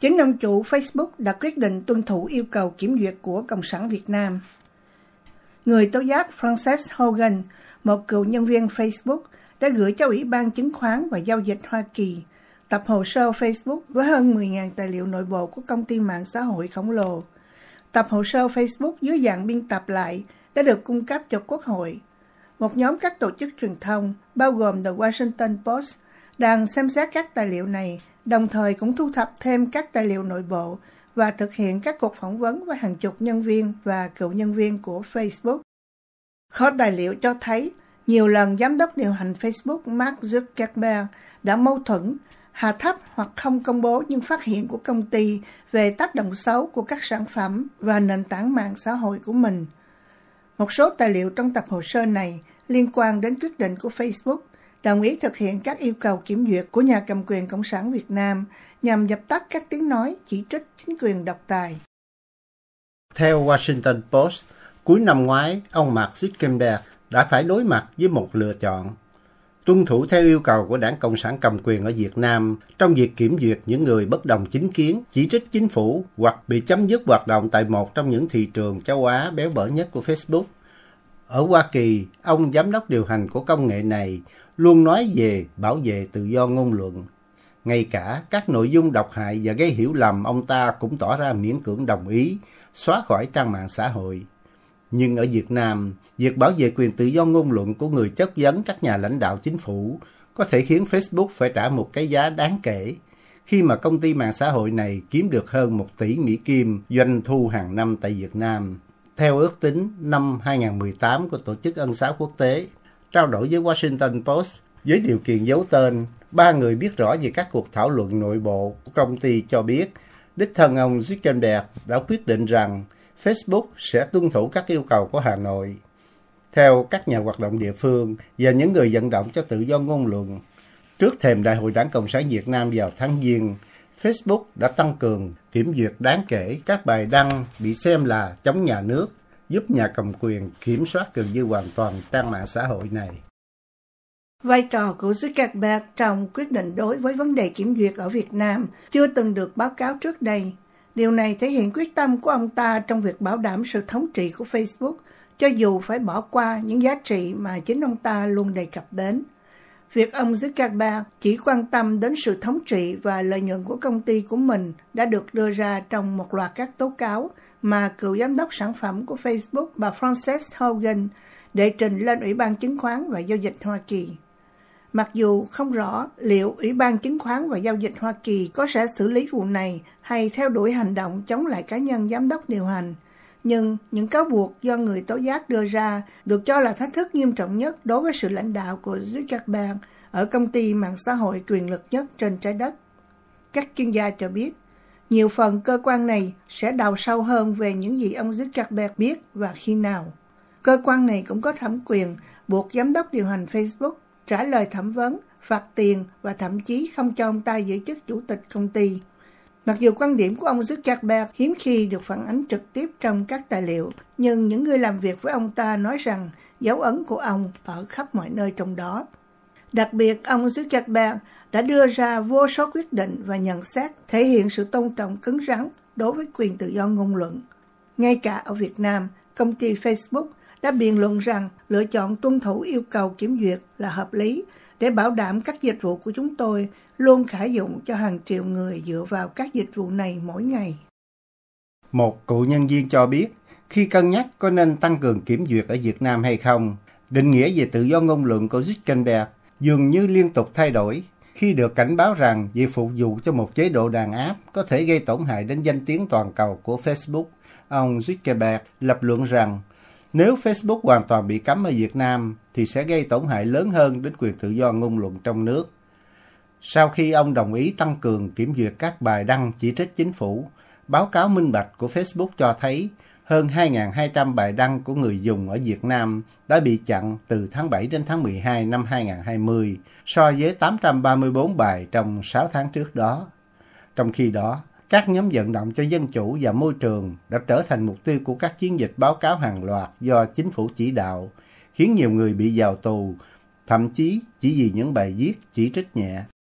Chính ông chủ Facebook đã quyết định tuân thủ yêu cầu kiểm duyệt của Cộng sản Việt Nam. Người tố giác Frances Hogan, một cựu nhân viên Facebook, đã gửi cho Ủy ban Chứng khoán và Giao dịch Hoa Kỳ tập hồ sơ Facebook với hơn 10.000 tài liệu nội bộ của công ty mạng xã hội khổng lồ. Tập hồ sơ Facebook dưới dạng biên tập lại đã được cung cấp cho Quốc hội. Một nhóm các tổ chức truyền thông, bao gồm The Washington Post, đang xem xét các tài liệu này đồng thời cũng thu thập thêm các tài liệu nội bộ và thực hiện các cuộc phỏng vấn với hàng chục nhân viên và cựu nhân viên của Facebook. Kho tài liệu cho thấy nhiều lần giám đốc điều hành Facebook Mark Zuckerberg đã mâu thuẫn, hạ thấp hoặc không công bố những phát hiện của công ty về tác động xấu của các sản phẩm và nền tảng mạng xã hội của mình. Một số tài liệu trong tập hồ sơ này liên quan đến quyết định của Facebook – đồng ý thực hiện các yêu cầu kiểm duyệt của nhà cầm quyền Cộng sản Việt Nam nhằm dập tắt các tiếng nói chỉ trích chính quyền độc tài. Theo Washington Post, cuối năm ngoái, ông Mark Zuckerberg đã phải đối mặt với một lựa chọn. Tuân thủ theo yêu cầu của đảng Cộng sản cầm quyền ở Việt Nam trong việc kiểm duyệt những người bất đồng chính kiến, chỉ trích chính phủ hoặc bị chấm dứt hoạt động tại một trong những thị trường châu Á béo bở nhất của Facebook ở Hoa Kỳ, ông giám đốc điều hành của công nghệ này luôn nói về bảo vệ tự do ngôn luận. Ngay cả các nội dung độc hại và gây hiểu lầm ông ta cũng tỏ ra miễn cưỡng đồng ý, xóa khỏi trang mạng xã hội. Nhưng ở Việt Nam, việc bảo vệ quyền tự do ngôn luận của người chất vấn các nhà lãnh đạo chính phủ có thể khiến Facebook phải trả một cái giá đáng kể khi mà công ty mạng xã hội này kiếm được hơn 1 tỷ Mỹ Kim doanh thu hàng năm tại Việt Nam. Theo ước tính năm 2018 của Tổ chức Ân xá Quốc tế, trao đổi với Washington Post với điều kiện giấu tên, ba người biết rõ về các cuộc thảo luận nội bộ của công ty cho biết đích thân ông Zuckerberg đã quyết định rằng Facebook sẽ tuân thủ các yêu cầu của Hà Nội. Theo các nhà hoạt động địa phương và những người vận động cho tự do ngôn luận, trước thềm Đại hội Đảng Cộng sản Việt Nam vào tháng Giêng, Facebook đã tăng cường kiểm duyệt đáng kể các bài đăng bị xem là chống nhà nước, giúp nhà cầm quyền kiểm soát gần như hoàn toàn trang mạng xã hội này. Vai trò của Zuckerberg trong quyết định đối với vấn đề kiểm duyệt ở Việt Nam chưa từng được báo cáo trước đây. Điều này thể hiện quyết tâm của ông ta trong việc bảo đảm sự thống trị của Facebook, cho dù phải bỏ qua những giá trị mà chính ông ta luôn đề cập đến – Việc ông Zuckerberg chỉ quan tâm đến sự thống trị và lợi nhuận của công ty của mình đã được đưa ra trong một loạt các tố cáo mà cựu giám đốc sản phẩm của Facebook bà Frances Hogan đệ trình lên Ủy ban Chứng khoán và Giao dịch Hoa Kỳ. Mặc dù không rõ liệu Ủy ban Chứng khoán và Giao dịch Hoa Kỳ có sẽ xử lý vụ này hay theo đuổi hành động chống lại cá nhân giám đốc điều hành, nhưng những cáo buộc do người tố giác đưa ra được cho là thách thức nghiêm trọng nhất đối với sự lãnh đạo của Zuckerberg ở công ty mạng xã hội quyền lực nhất trên trái đất. Các chuyên gia cho biết, nhiều phần cơ quan này sẽ đào sâu hơn về những gì ông Zuckerberg biết và khi nào. Cơ quan này cũng có thẩm quyền buộc giám đốc điều hành Facebook trả lời thẩm vấn, phạt tiền và thậm chí không cho ông ta giữ chức chủ tịch công ty. Mặc dù quan điểm của ông Zuckerberg hiếm khi được phản ánh trực tiếp trong các tài liệu, nhưng những người làm việc với ông ta nói rằng dấu ấn của ông ở khắp mọi nơi trong đó. Đặc biệt, ông Zuckerberg đã đưa ra vô số quyết định và nhận xét thể hiện sự tôn trọng cứng rắn đối với quyền tự do ngôn luận. Ngay cả ở Việt Nam, công ty Facebook đã biện luận rằng lựa chọn tuân thủ yêu cầu kiểm duyệt là hợp lý để bảo đảm các dịch vụ của chúng tôi luôn khả dụng cho hàng triệu người dựa vào các dịch vụ này mỗi ngày. Một cựu nhân viên cho biết, khi cân nhắc có nên tăng cường kiểm duyệt ở Việt Nam hay không, định nghĩa về tự do ngôn luận của Zuckerberg dường như liên tục thay đổi khi được cảnh báo rằng việc phục vụ cho một chế độ đàn áp có thể gây tổn hại đến danh tiếng toàn cầu của Facebook. Ông Zuckerberg lập luận rằng nếu Facebook hoàn toàn bị cấm ở Việt Nam thì sẽ gây tổn hại lớn hơn đến quyền tự do ngôn luận trong nước. Sau khi ông đồng ý tăng cường kiểm duyệt các bài đăng chỉ trích chính phủ, báo cáo minh bạch của Facebook cho thấy hơn 2.200 bài đăng của người dùng ở Việt Nam đã bị chặn từ tháng 7 đến tháng 12 năm 2020 so với 834 bài trong 6 tháng trước đó. Trong khi đó, các nhóm vận động cho dân chủ và môi trường đã trở thành mục tiêu của các chiến dịch báo cáo hàng loạt do chính phủ chỉ đạo, khiến nhiều người bị vào tù, thậm chí chỉ vì những bài viết chỉ trích nhẹ.